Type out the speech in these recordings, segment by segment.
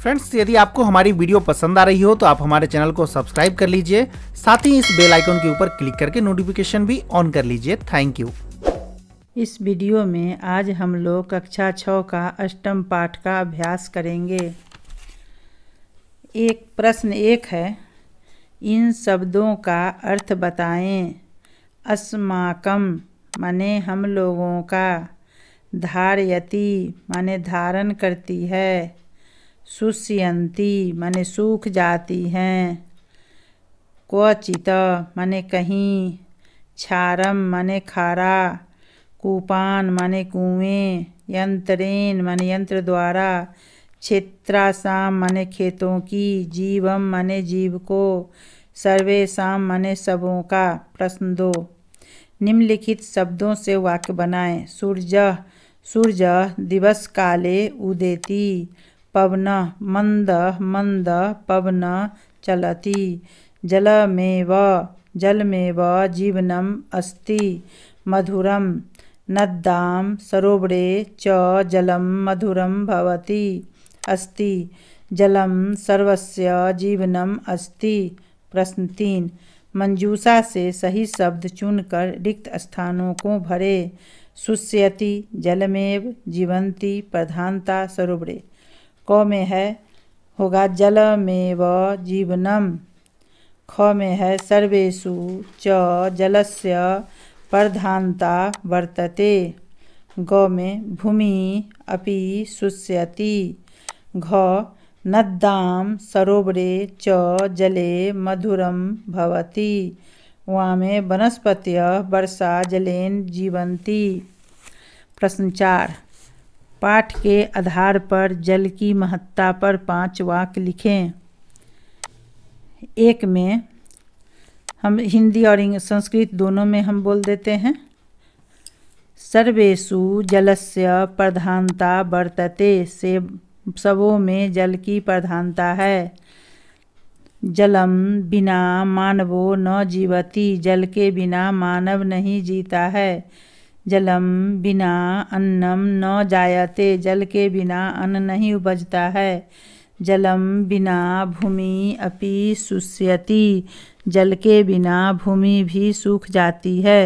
friends यदि आपको हमारी वीडियो पसंद आ रही हो तो आप हमारे चैनल को सब्सक्राइब कर लीजिए साथ ही इस बेल आइकन के ऊपर क्लिक करके नोटिफिकेशन भी ऑन कर लीजिए थैंक यू इस वीडियो में आज हम लोग कक्षा छ का अष्टम पाठ का अभ्यास करेंगे एक प्रश्न एक है इन शब्दों का अर्थ बताएं अस्माकम माने हम लोगों का धारयति माने धारण करती है सुष्यंती माने सूख जाती हैं क्वचित माने कहीं क्षारम माने खारा कूपान माने कुएं यंत्रेन माने यंत्र द्वारा क्षेत्रासाम माने खेतों की जीवम माने जीव को सर्वेशाम माने सबों का प्रश्न दो निम्नलिखित शब्दों से वाक्य बनाएं सूर्य सूर्य दिवस काले उदेती पवन मंद मंद पवन चलती जलमेव जलमेव जीवनम अस्ति मधुरम नद्दाम सरोवरे च जलम मधुरम भवति अस्ति जलम सर्वस्य जीवनम अस्ति प्रश्न तीन मंजूषा से सही शब्द चुनकर रिक्त स्थानों को भरे सुष्यति जलमेव जीवंती प्रधानता सरोवरे क में है होगा जलमेव जीवनम ख में है सर्वेशु च जलस्य प्रधानता वर्तते ग में भूमि अपि सुष्यति घ नद्दा सरोवरे च जले मधुरं भवति वामे वर्षा जलेन जीवंती प्रश्न चार पाठ के आधार पर जल की महत्ता पर पांच वाक्य लिखें एक में हम हिंदी और संस्कृत दोनों में हम बोल देते हैं सर्वेशु जलस्य प्रधानता वर्तते से सबों में जल की प्रधानता है जलम बिना मानवो न जीवती जल के बिना मानव नहीं जीता है जलम बिना अन्नम न जायते जल के बिना अन्न नहीं उपजता है जलम बिना भूमि अपि सुष्यति जल के बिना भूमि भी सूख जाती है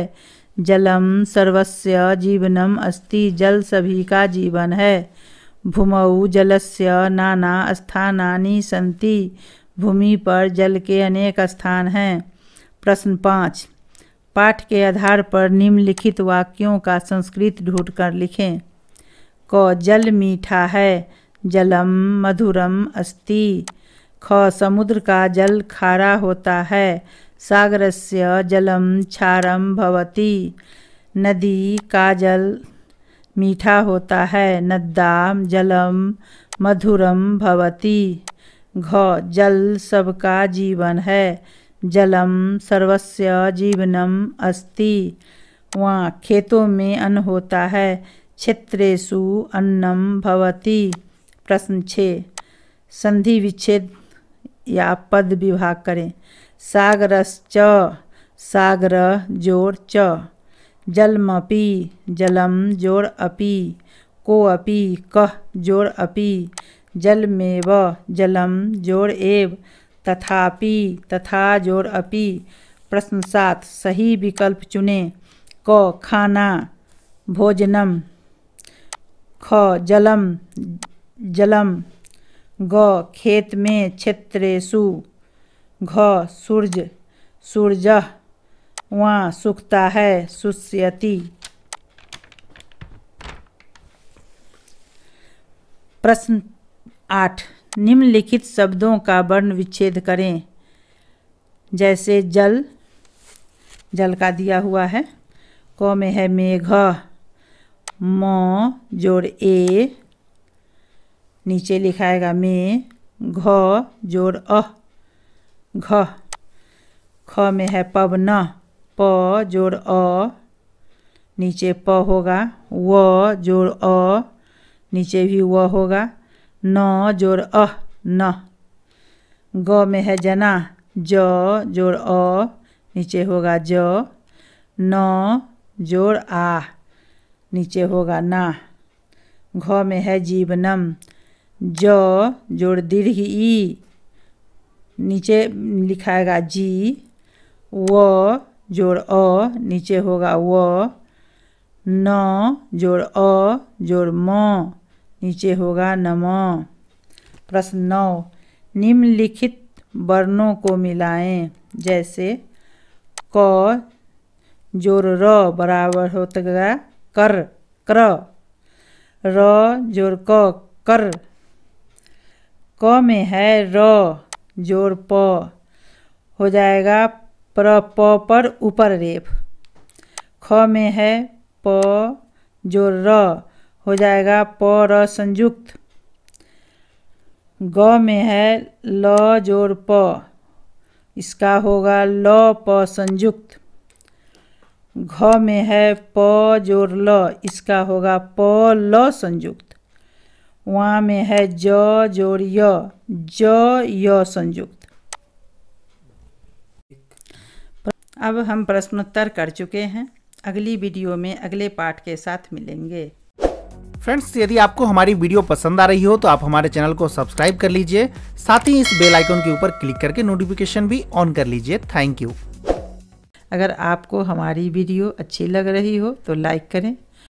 जलम सर्वस्य जीवनम अस्ति जल सभी का जीवन है भूमौ जलस्य नाना स्थानानि सन्ति भूमि पर जल के अनेक स्थान हैं प्रश्न पाँच पाठ के आधार पर निम्नलिखित वाक्यों का संस्कृत ढूंढकर लिखें क जल मीठा है जलम मधुरम अस्ति ख समुद्र का जल खारा होता है सागरस्य जलम क्षारम भवति नदी का जल मीठा होता है नद्दाम जलम मधुरम भवती घ जल सबका जीवन है जलम सर्वस्य जीवनम अस्ति वहाँ खेतों में अन्न होता है क्षेत्रेशु अन्नम भवती प्रश्न छे संधि विच्छेद या पद विभाग करें च सागर जोर च जलमपि जलम जोर अपि को अपि कह जोर अपि जलमेव जलम जोर एव तथापि तथा जोर अपि प्रश्न सात सही विकल्प चुने क खाना भोजनम ख जलम जलम ग खेत में क्षेत्रेशु घ सूर्य सूर्य वहाँ सुखता है सुस्यति प्रश्न आठ निम्नलिखित शब्दों का वर्ण विच्छेद करें जैसे जल जल का दिया हुआ है क में है मेघ म जोड़ ए नीचे लिखाएगा मे घ जोड़ अह घ ख में है पवन प जोड़ अ नीचे प होगा व जोड़ अ नीचे भी व होगा न जोड़ अ न ग में है जना ज जोड़ अ नीचे होगा ज न जोड़ आ नीचे होगा ना घ में है जीवनम ज जोड़ दीर्घ ई नीचे लिखाएगा जी व जोड़ अ नीचे होगा व न जोड़ अ जोड़ म नीचे होगा नम प्रश्न नौ निम्नलिखित वर्णों को मिलाएं जैसे क जोड़ र बराबर होता कर क्र र जोड़ क कर क में है र जोड़ प हो जाएगा प्र प पर ऊपर रेफ ख में है प जो र हो जाएगा प र संयुक्त ग में है ल जोर प इसका होगा ल प संयुक्त घ में है प जोर ल इसका होगा प ल संयुक्त वहाँ में है ज जोर य ज य संयुक्त अब हम प्रश्नोत्तर कर चुके हैं अगली वीडियो में अगले पार्ट के साथ मिलेंगे फ्रेंड्स यदि आपको हमारी वीडियो पसंद आ रही हो तो आप हमारे चैनल को सब्सक्राइब कर लीजिए साथ ही इस बेल आइकन के ऊपर क्लिक करके नोटिफिकेशन भी ऑन कर लीजिए थैंक यू अगर आपको हमारी वीडियो अच्छी लग रही हो तो लाइक करें